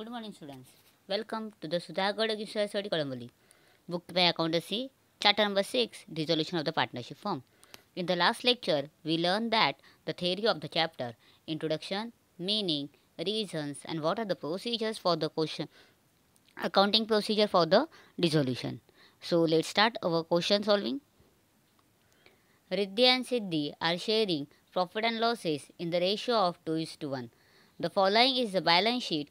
Good morning students. Welcome to the Sudhagad Giswa Study Colombo. Book by Accountancy, Chapter number 6, Dissolution of the Partnership Firm. In the last lecture, we learned that the theory of the chapter, introduction, meaning, reasons and what are the procedures for the question, accounting procedure for the dissolution. So let's start our question solving. Riddhi and Siddhi are sharing profit and losses in the ratio of 2 is to 1. The following is the balance sheet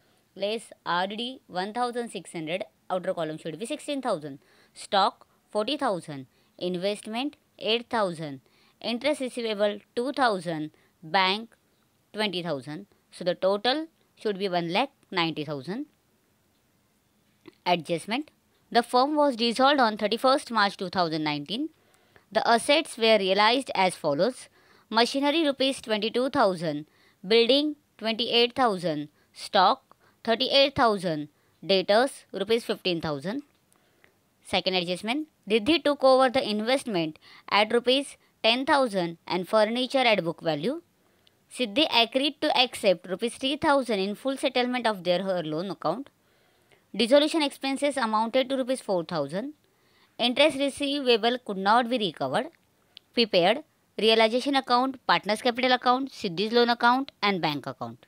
place RD 1600 outer column should be 16000 stock 40000 investment 8000 interest receivable 2000 bank 20000 so the total should be 1 lakh 90000 adjustment the firm was dissolved on 31st March 2019 the assets were realized as follows machinery rupees 22000 building 28000 stock 38,000. Debtors rupees 15,000. Second adjustment Didhi took over the investment at rupees 10,000 and furniture at book value. Siddhi agreed to accept rupees 3,000 in full settlement of their her loan account. Dissolution expenses amounted to rupees 4,000. Interest receivable could not be recovered. Prepared realization account, partner's capital account, Siddhi's loan account and bank account.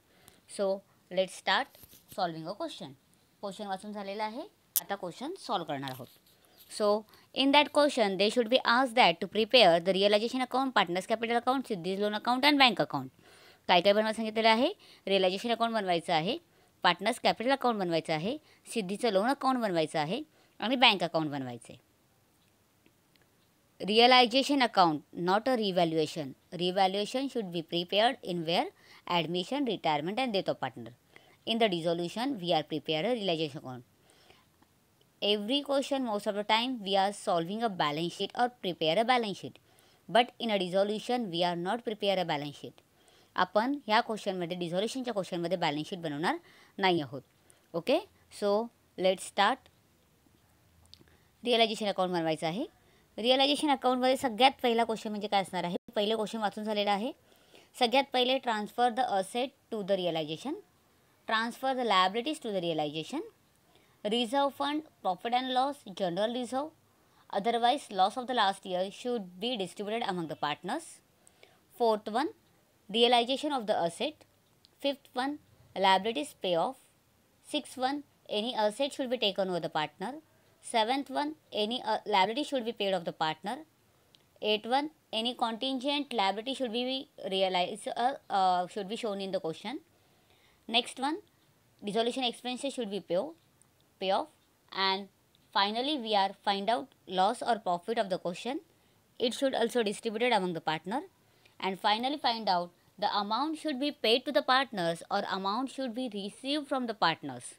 So let's start. Solving a question question वाचून झालेला आहे आता question solve करणार आहोत so in that question they should be आज that to prepare the realisation account partners capital account सिद्धीज loan account and bank account काय काय बनवायला सांगितलेलं आहे रिअलायझेशन अकाउंट बनवायचं आहे पार्टनर्स कॅपिटल अकाउंट बनवायचं आहे सिद्धीचं लोन अकाउंट बनवायचं आहे आणि बँक अकाउंट बनवायचं आहे realisation account not a revaluation revaluation should be prepared in where admission retirement and देतो partner in the dissolution we are prepared a realization account every question most of the time we are solving a balance sheet or prepare a balance sheet but in a dissolution we are not prepare a balance sheet आपण ह्या क्वेश्चनमध्ये डिझॉल्युशनच्या क्वेश्चनमध्ये balance sheet बनवणार नाही आहोत okay so let start realisation account बनवायचं आहे realisation अकाउंटमध्ये सगळ्यात पहिला क्वेश्चन म्हणजे काय असणार आहे पहिले क्वेश्चन वाचून झालेला आहे सगळ्यात पहिले transfer the asset to the realisation transfer the liabilities to the realization, reserve fund, profit and loss, general reserve. Otherwise, loss of the last year should be distributed among the partners. Fourth one, realization of the asset. Fifth one, liabilities payoff. Sixth one, any asset should be taken over the partner. Seventh one, any uh, liability should be paid off the partner. Eighth one, any contingent liability should be realized, uh, uh, should be shown in the question. Next one resolution experience should be pay pay off and finally we are find out loss or profit of the question it should also distributed among the partner and finally find out the amount should be paid to the partners or amount should be receive from the partners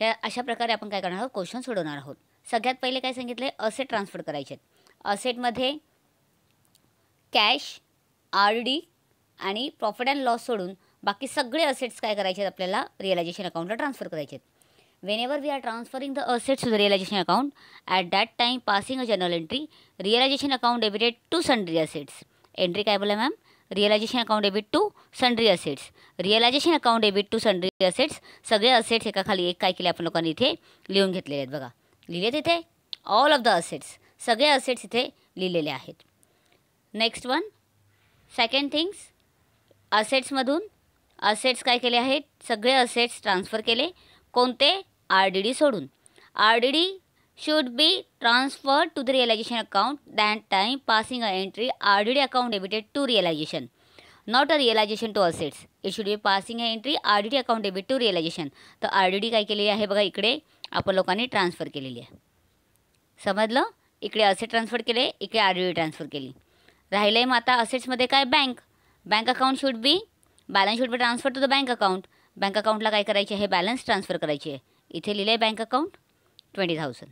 ह्या अशा प्रकारे आपण काय करणार आहोत question सोडवणार आहोत सगळ्यात पहिले काय सांगितले असेट ट्रान्सफर करायचे आहेत असेटमध्ये कॅश आर डी आणि प्रॉफिट अँड लॉस सोडून बाकी सगळे असेट्स काय करायचे आहेत आपल्याला रिअलायझेशन अकाउंटला ट्रान्सफर करायचे आहेत when we are transferring the assets to the realisation account at that time passing a general entry realisation account debited to sundry assets entry काय बोला ma'am realisation account debit to sundry assets realisation account debit to sundry assets सगळे assets एका खाली एक काय केले आपण लोकांनी इथे लिहून घेतलेले आहेत बघा लिहिले इथे ऑल ऑफ द असेट्स सगळे असेट्स इथे लिहिलेले आहेत नेक्स्ट वन सेकंड थिंग्स असेट्समधून असेट्स काय केले आहेत सगळे असेट्स ट्रान्सफर केले कोणते आर डी डी सोडून R D D should be transfer to the realisation account that time passing a entry R D D account debited to realisation not a realisation to assets it should be passing a entry R D D account debit to रिअलायजेशन तर R D D काय केलेली आहे बघा इकडे आपण लोकांनी transfer केलेली आहे समजलं इकडे असेट ट्रान्सफर केले इकडे आर डी डी ट्रान्सफर केली राहिलं आहे आता असेट्समध्ये काय bank bank account should be balance be transfer to the bank account bank अकाउंटला काय करायचे आहे बॅलन्स ट्रान्सफर करायची आहे इथे लिहिलं आहे bank account twenty thousand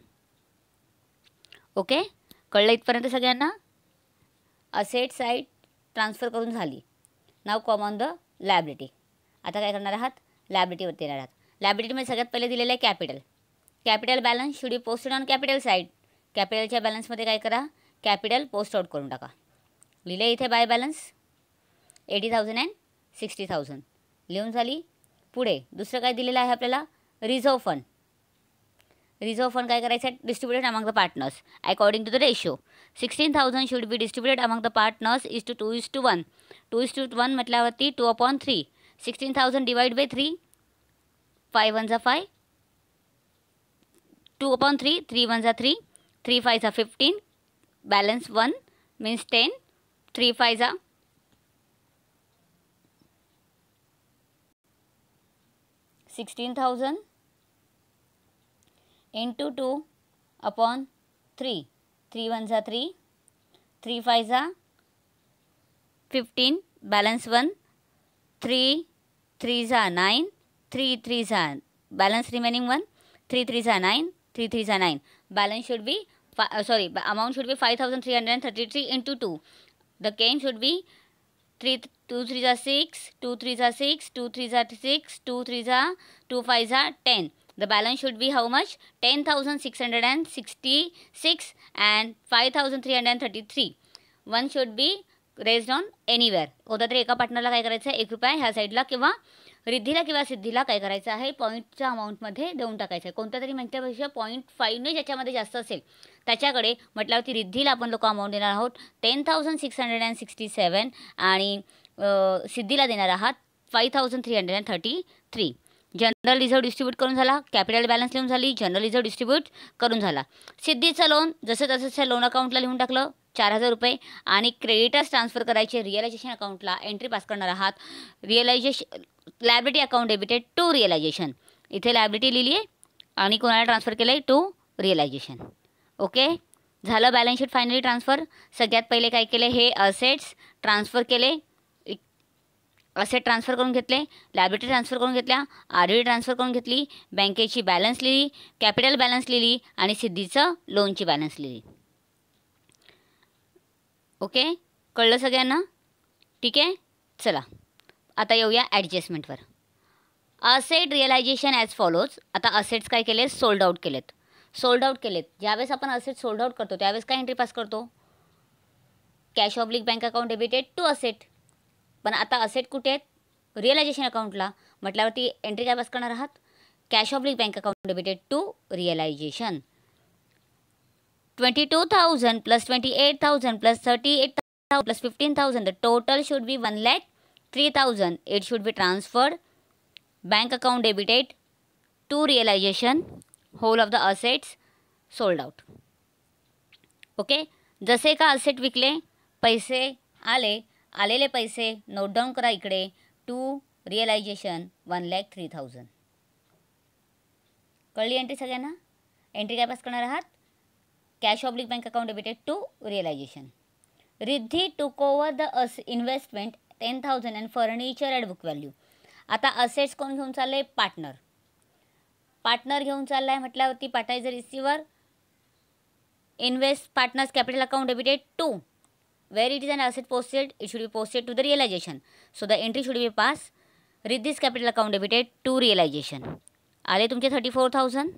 okay कळलं इथपर्यंत सगळ्यांना असेट साईट ट्रान्सफर करून झाली now come on the liability आता काय करणार आहात लॅबिलिटीवरती येणार आहात लॅबिलिटीमध्ये सगळ्यात पहिले दिलेलं आहे capital capital balance should be posted on capital side कॅपिटलच्या बॅलन्समध्ये काय करा कॅपिटल पोस्ट आउट करून टाका लिहिले इथे by balance eighty thousand and sixty thousand लिहून झाली पुढे दुसरं काय दिलेलं आहे आपल्याला रिझर्व्ह फंड रिझर्व्ह फंड काय करायचं आहे distributed among the partners according to the ratio sixteen thousand should be distributed among the partners is two two is two one two is two one म्हटल्यावरती two upon three sixteen thousand divide by three five one झा five two upon three three one झा three three five झा fifteen balance one means ten three five झा 16000 into 2 upon 3. 3 ones are 3, 3 fives are 15, balance 1, 3 threes are 9, 3 threes are balance remaining 1, 3 threes are 9, 3 threes are 9. Balance should be, uh, sorry, amount should be 5333 into 2. The gain should be three two three झा six two three झा six two three झा six two three झा two five झा ten the balance should be how much ten thousand six hundred and sixty six and five thousand three hundred and thirty three one should be raised on anywhere होता तरी एका पार्टनरला काय करायचं आहे एक रुपया ह्या साईडला किंवा रिद्धीला किंवा सिद्धीला काय करायचं आहे पॉईंटच्या अमाऊंटमध्ये देऊन टाकायचं आहे कोणत्या तरी म्हणण्यापेक्षा पॉईंट फाईव्हने ज्याच्यामध्ये जास्त असेल त्याच्याकडे म्हटल्यावरती रिद्धीला आपण लोक अमाऊंट देणार आहोत ten thousand six hundred and sixty seven आणि सिद्धीला देणार आहात five thousand three hundred and thirty three general reserve distribute करून झाला कॅपिटल बॅलन्स लिहून झाली जनरल रिझर्व डिस्ट्रीब्यूट करून झाला सिद्धीचं लोन जसं तसंच्या लोन अकाउंटला लिहून टाकलं चार हजार रुपये आणि क्रेडिटर्स ट्रान्सफर करायचे रिअलायझेशन अकाउंटला एंट्री पास करणार आहात realisation liability account debited to realisation इथे लायब्रिटी लिहिली आहे आणि कोणाला ट्रान्सफर केलं आहे टू रिअलायझेशन ओके झालं बॅलन्स शीट फायनली ट्रान्सफर सगळ्यात पहिले काय केले हे असेट्स ट्रान्सफर केले असेट ट्रान्सफर करून घेतले लायब्रिटी ट्रान्सफर करून घेतल्या आर डी ट्रान्सफर करून घेतली बँकेची बॅलन्स लिहिली कॅपिटल बॅलन्स लिहिली आणि सिद्धीचं लोनची बॅलन्स लिहिली ओके कळलं सगळ्यांना ठीक आहे चला आता येऊया ॲडजस्टमेंटवर असेट रिअलायझेशन ॲज फॉलोज आता असेट्स काय केले सोल्ड आउट केलेत सोल्ड आउट केलेत ज्यावेळेस आपण असेट सोल्ड आउट करतो त्यावेळेस काय एंट्री पास करतो cash oblique bank account debited to asset पण आता असेट कुठे आहेत रिअलायझेशन अकाउंटला म्हटल्यावरती एंट्री काय पास करणार आहात cash oblique bank account debited to realisation twenty two thousand plus twenty eight thousand plus thirty eight plus fifteen thousand total should be one lakh three thousand eight should be transferred bank account debited to realisation whole of the assets sold out okay जसे का asset विकले पैसे आले आलेले पैसे note down करा इकडे to realisation one lakh three thousand कळली एंट्री सगळ्यांना एंट्री कायपास करणार आहात cash oblique bank account debited to realisation Riddhi to cover the as investment ten thousand and furniture at book value आता असेट्स कोण घेऊन चाललंय पार्टनर पार्टनर घेऊन चालला आहे म्हटल्यावरती पाठायचं receiver invest partners capital account debited to where it is and asset posted it should be posted to the realisation so the entry should be pass Riddhi's capital account debited to realisation आले तुमचे thirty four thousand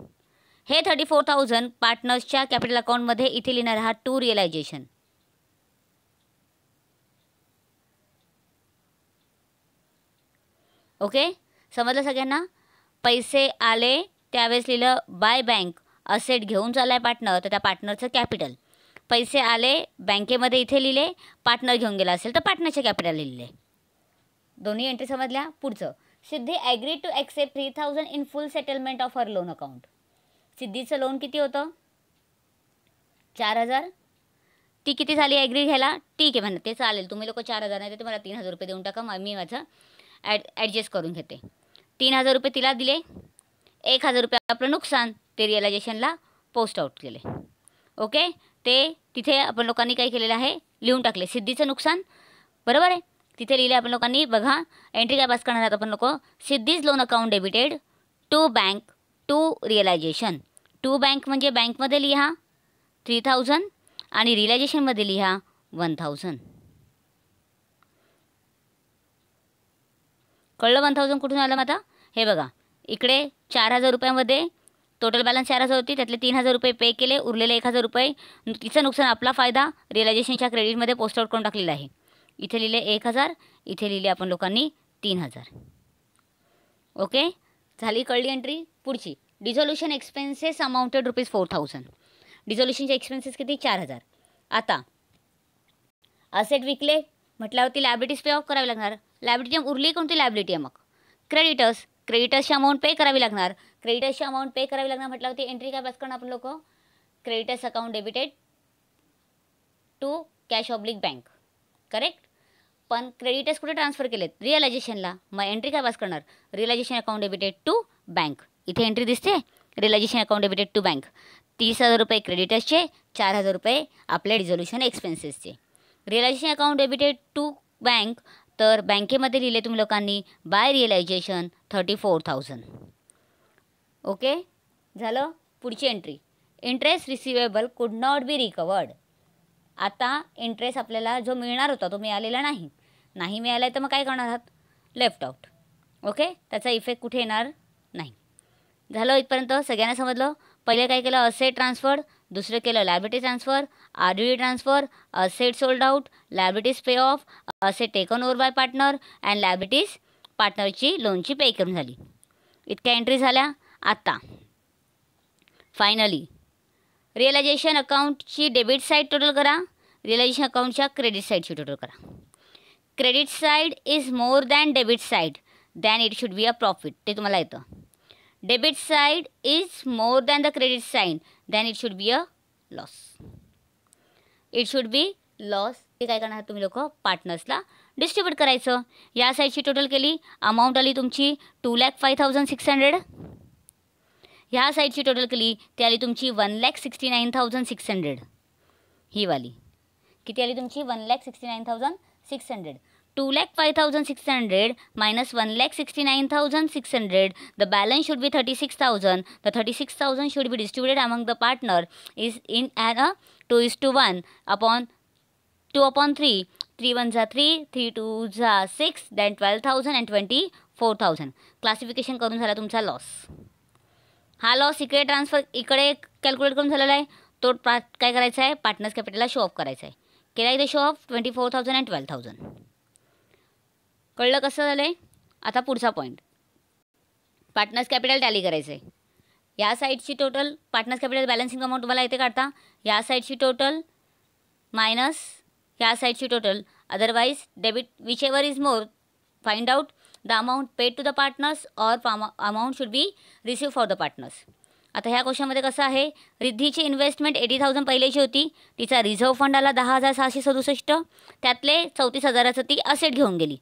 हे thirty four thousand पार्टनर्सच्या capital अकाउंटमध्ये इथे लिहिणार हा to realisation okay समजलं सगळ्यांना पैसे आले त्यावेळेस लिहिलं बाय बँक असेट घेऊन चाललाय पार्टनर तर त्या पार्टनरचं कॅपिटल पैसे आले बँकेमध्ये इथे लिहिले पार्टनर घेऊन गेला असेल तर पार्टनरचे कॅपिटल लिहिले दोन्ही एंट्री समजल्या पुढचं Siddhi agree to accept three thousand in full settlement of her loan account सिद्धीचं लोन किती होतं चार हजार ती किती झाली ॲग्री घ्यायला ठीक आहे म्हणा ते चालेल तुम्ही लोक चार हजार नाही तर मला तीन हजार रुपये देऊन टाका मग मी माझं ॲड ॲडजस्ट करून घेते तीन हजार रुपये तिला दिले एक हजार रुपये आपलं नुकसान ते रिअलायझेशनला पोस्ट आउट केले ओके ते तिथे आपण लोकांनी काय केलेलं आहे लिहून टाकले सिद्धीचं नुकसान बरोबर आहे तिथे लिहिले आपण लोकांनी बघा एंट्री काय पास करणार आहात आपण लोक Siddhi's loan account debited to bank to realisation to bank म्हणजे बँकमध्ये लिहा थ्री थाउजंड आणि रिलायझेशनमध्ये लिहा वन थाउजंड कळलं वन थाउजंड कुठून आलं आता हे बघा इकडे चार हजार रुपयामध्ये टोटल बॅलन्स चार हजार होती त्यातले तीन हजार रुपये पे केले उरलेले एक हजार रुपये तिचं नुकसान आपला फायदा रिलायझेशनच्या क्रेडिटमध्ये पोस्ट आउट करून टाकलेला आहे इथे लिहिले एक हजार इथे लिहिले आपण लोकांनी तीन हजार ओके झाली कळली एंट्री पुढची dissolution expenses amounted rupees four thousand डिझॉल्युशनचे एक्सपेन्सेस किती चार हजार आता असेट विकले म्हटल्यावरती लायबिलिटीज पे ऑफ करावी लागणार लायबिलिटी उरली कोणती लायबिलिटी आहे मग क्रेडिटर्स क्रेडिटर्सची अमाऊंट पे करावी लागणार क्रेडिटर्सची अमाऊंट पे करावी लागणार म्हटल्यावरती एंट्री काय पास करणार आपण लोक creditors account debited to cash oblique bank correct पण क्रेडिटर्स कुठे ट्रान्सफर केलेत रिअलायझेशनला मग एंट्री काय पास करणार realisation account debited to bank इथे एंट्री दिसते realisation account debited to bank तीस हजार रुपये क्रेडिटर्सचे चार हजार रुपये आपल्या रिझोल्युशन एक्सपेन्सेसचे realisation account debited to bank तर बँकेमध्ये लिहिले तुम्ही लोकांनी by realisation thirty four thousand okay झालं पुढची entry interest receivable could not be recovered आता इंटरेस्ट आपल्याला जो मिळणार होता तो मिळालेला नाही नाही मिळाला तर मग काय करणार आहात लेफ्ट आउट ओके त्याचा इफेक्ट कुठे येणार नाही झालं इथपर्यंत सगळ्यांना समजलं पहिले काय केलं असेट ट्रान्सफर दुसरं केलं liability transfer R D transfer asset sold out liabilities pay off asset taken over by partner and liabilities पार्टनरची लोनची पे करून झाली इतक्या एंट्री झाल्या आत्ता फायनली रिअलायझेशन अकाउंटची डेबिट साईड टोटल करा रिअलायझेशन अकाउंटच्या क्रेडिट साईडची टोटल करा credit side is more than debit side than it should be a profit ते तुम्हाला येतं debit side is more than the credit side then it should be a loss it should be loss ते काय करणार तुम्ही लोक पार्टनर्सला distribute करायचं या साईडची टोटल केली अमाऊंट आली तुमची two lakh five thousand six hundred ह्या साईडची टोटल केली ती आली तुमची one lakh sixty nine thousand six hundred ही वाली किती आली तुमची one lakh sixty nine thousand six hundred two lakh five thousand six hundred minus one lakh sixty nine thousand six hundred the balance should be thirty six thousand the thirty six thousand should be distributed among the partner is in and a two is two one upon two upon three three one झा three three two झा six than twelve thousand and twenty four thousand classification करून झाला तुमचा loss हा loss इकडे transfer इकडे calculate करून झालेला आहे तो काय करायचा आहे पार्टनर्स कॅपिटलला शो ऑफ करायचा आहे केला इथे show of twenty four thousand and twelve thousand कळलं कसं झालं आहे आता पुढचा पॉईंट पार्टनर्स कॅपिटल टॅली करायचं आहे या साईडची total partners capital balancing amount तुम्हाला इथे काढता या साईडची टोटल मायनस ह्या साईडची total otherwise debit whichever is more find out the amount paid to the partners or amount should be receive for the partners आता ह्या क्वेश्चनमध्ये कसं आहे रिद्धीची इन्व्हेस्टमेंट एटी थाउजंड पहिल्याची होती तिचा रिझर्व्ह फंड आला दहा हजार सहाशे सदुसष्ट त्यातले चौतीस हजाराचं ती असेट घेऊन गेली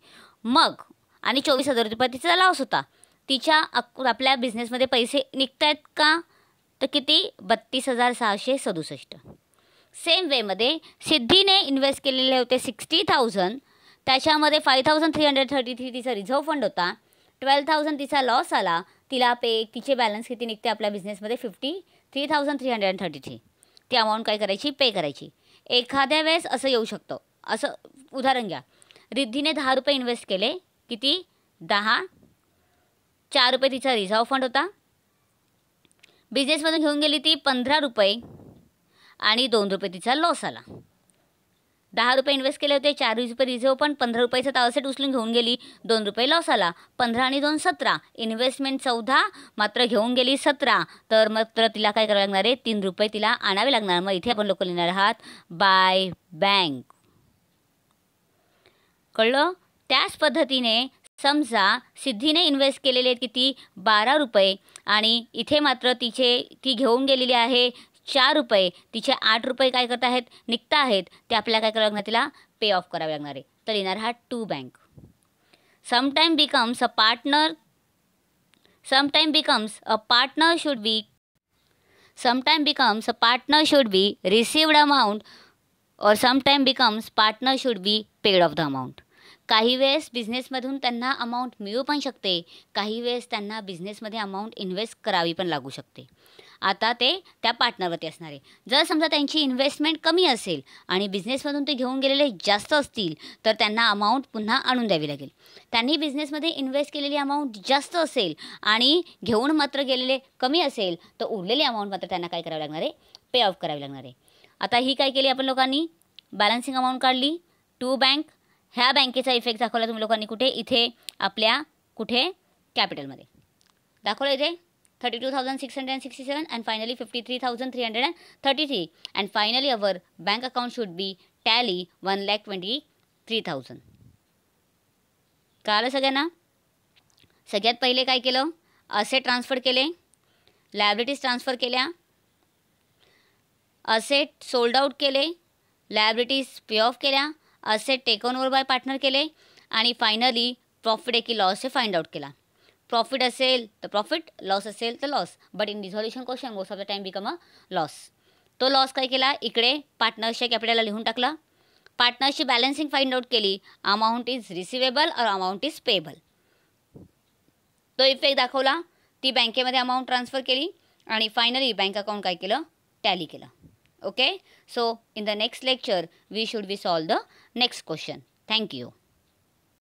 मग आणि चोवीस हजार रुपये तिचा लॉस होता तिच्या अक आपल्या बिझनेसमध्ये पैसे निघत आहेत का तर किती बत्तीस हजार सहाशे सदुसष्ट सेम वेमध्ये सिद्धीने इन्व्हेस्ट केलेले होते सिक्स्टी थाउजंड त्याच्यामध्ये five thousand three hundred thirty three तिचा रिझर्व फंड होता ट्वेल्व थाउजंड तिचा लॉस आला तिला पे तिचे बॅलन्स किती निघते आपल्या बिझनेसमध्ये fifty three thousand three hundred thirty three ती अमाऊंट काय करायची पे करायची एखाद्या वेळेस असं येऊ शकतं असं उदाहरण घ्या रिद्धीने दहा रुपये इन्व्हेस्ट केले किती दहा चार रुपये तिचा रिझर्व फंड होता बिझनेसमधून घेऊन गेली ती पंधरा रुपये आणि दोन रुपये तिचा लॉस आला दहा रुपये इन्व्हेस्ट केले होते चार रुपये रिझर्व पण पंधरा रुपयाचा तावसेट उचलून घेऊन गेली दोन रुपये लॉस आला पंधरा आणि दोन सतरा इन्व्हेस्टमेंट चौदा मात्र घेऊन गेली सतरा तर मात्र तिला काय करावं लागणार आहे तीन रुपये तिला आणावे लागणार मग इथे आपण लोक लिहिणार आहात बाय बँक कळलं त्याच पद्धतीने समजा सिद्धीने इन्व्हेस्ट केलेले किती बारा रुपये आणि इथे मात्र तिचे ती घेऊन गेलेली आहे चार रुपये तिचे आठ रुपये काय करत आहेत निघता आहेत ते आपल्याला काय करावं लागणार तिला पे ऑफ करावे लागणार आहे तर येणार हा to bank sometime becomes a partner sometime becomes a partner should be sometime becomes a partner should be received amount or sometime becomes partner should be paid off the amount काही वेळेस बिझनेसमधून त्यांना amount मिळू पण शकते काही वेळेस त्यांना बिझनेसमध्ये अमाऊंट इन्व्हेस्ट करावी पण लागू शकते आता ते त्या पार्टनरवरती असणार आहे जर समजा त्यांची इन्व्हेस्टमेंट कमी असेल आणि बिझनेसमधून ते घेऊन गेलेले जास्त असतील तर त्यांना अमाऊंट पुन्हा आणून द्यावी लागेल त्यांनी बिझनेसमध्ये इन्व्हेस्ट केलेली अमाऊंट जास्त असेल आणि घेऊन मात्र गेलेले कमी असेल तर उरलेली अमाऊंट मात्र त्यांना काय करावी लागणार आहे पे ऑफ करावी लागणार आहे आता ही काय केली आपण लोकांनी बॅलन्सिंग अमाऊंट काढली टू बँक ह्या बँकेचा इफेक्ट दाखवला तुम्ही लोकांनी कुठे इथे आपल्या कुठे कॅपिटलमध्ये दाखवलं इथे thirty two thousand six hundred and sixty seven and finally fifty three thousand three hundred and thirty three and finally our bank account should be tally one lakh twenty three thousand का आलं सगळ्यांना सगळ्यात पहिले काय केलं असे ट्रान्सफर केले liabilities transfer केल्या असेट सोल्ड आउट केले लायब्रिटीज पे ऑफ केल्या असे टेकन ओवर बाय पार्टनर केले आणि फायनली प्रॉफिट आहे की लॉस हे फाइंड आउट केला प्रॉफिट असेल तर प्रॉफिट लॉस असेल तर loss but in resolution question most of the time become a loss तो लॉस काय केला इकडे पार्टनरच्या कॅपिटलला लिहून टाकला पार्टनरशी बॅलन्सिंग फाइंड आउट केली अमाऊंट इज रिसिवेबल और अमाऊंट इज पेबल तो इफेक्ट दाखवला ती बँकेमध्ये अमाऊंट ट्रान्सफर केली आणि फायनली बँक अकाउंट काय केलं टॅली केलं okay so in the next lecture we should be solve the next question. Thank you.